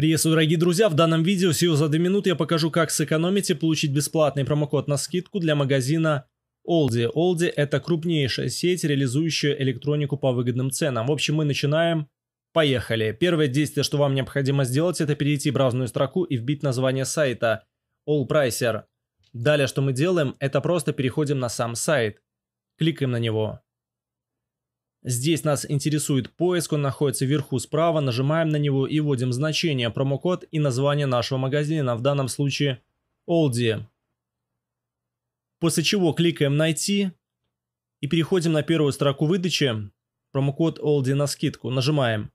Приветствую, дорогие друзья! В данном видео всего за 2 минуты я покажу, как сэкономить и получить бесплатный промокод на скидку для магазина Oldie. Oldie это крупнейшая сеть, реализующая электронику по выгодным ценам. В общем, мы начинаем. Поехали! Первое действие, что вам необходимо сделать, это перейти в браузерную строку и вбить название сайта AllPricer. Далее, что мы делаем, это просто переходим на сам сайт. Кликаем на него. Здесь нас интересует поиск, он находится вверху справа, нажимаем на него и вводим значение, промокод и название нашего магазина, в данном случае Aldi. После чего кликаем «Найти» и переходим на первую строку выдачи, промокод Aldi на скидку, нажимаем.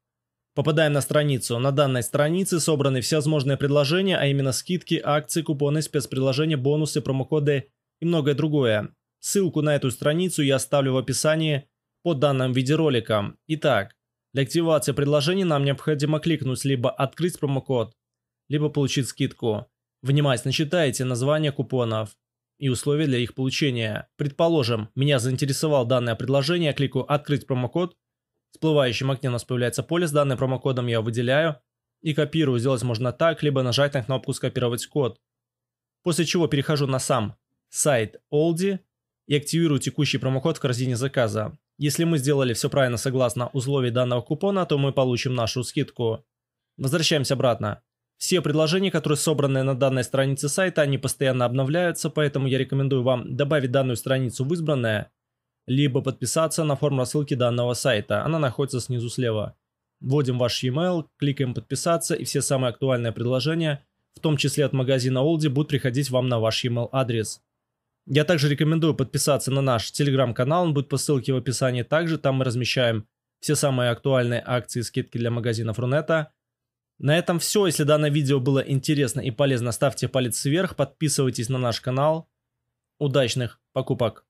Попадаем на страницу. На данной странице собраны всевозможные предложения, а именно скидки, акции, купоны, спецпредложения, бонусы, промокоды и многое другое. Ссылку на эту страницу я оставлю в описании по данным видеоролика. Итак, для активации предложений нам необходимо кликнуть либо «Открыть промокод», либо «Получить скидку». Внимательно читайте название купонов и условия для их получения. Предположим, меня заинтересовало данное предложение, я кликаю «Открыть промокод», в всплывающем окне у нас появляется поле с данным промокодом, я его выделяю и копирую. Сделать можно так, либо нажать на кнопку «Скопировать код». После чего перехожу на сам сайт Aldi и активирую текущий промокод в корзине заказа. Если мы сделали все правильно согласно условий данного купона, то мы получим нашу скидку. Возвращаемся обратно. Все предложения, которые собраны на данной странице сайта, они постоянно обновляются, поэтому я рекомендую вам добавить данную страницу в избранное, либо подписаться на форму рассылки данного сайта, она находится снизу слева. Вводим ваш e-mail, кликаем «Подписаться» и все самые актуальные предложения, в том числе от магазина Олди, будут приходить вам на ваш e-mail адрес. Я также рекомендую подписаться на наш телеграм-канал, он будет по ссылке в описании. Также там мы размещаем все самые актуальные акции и скидки для магазинов Рунета. На этом все. Если данное видео было интересно и полезно, ставьте палец вверх, подписывайтесь на наш канал. Удачных покупок!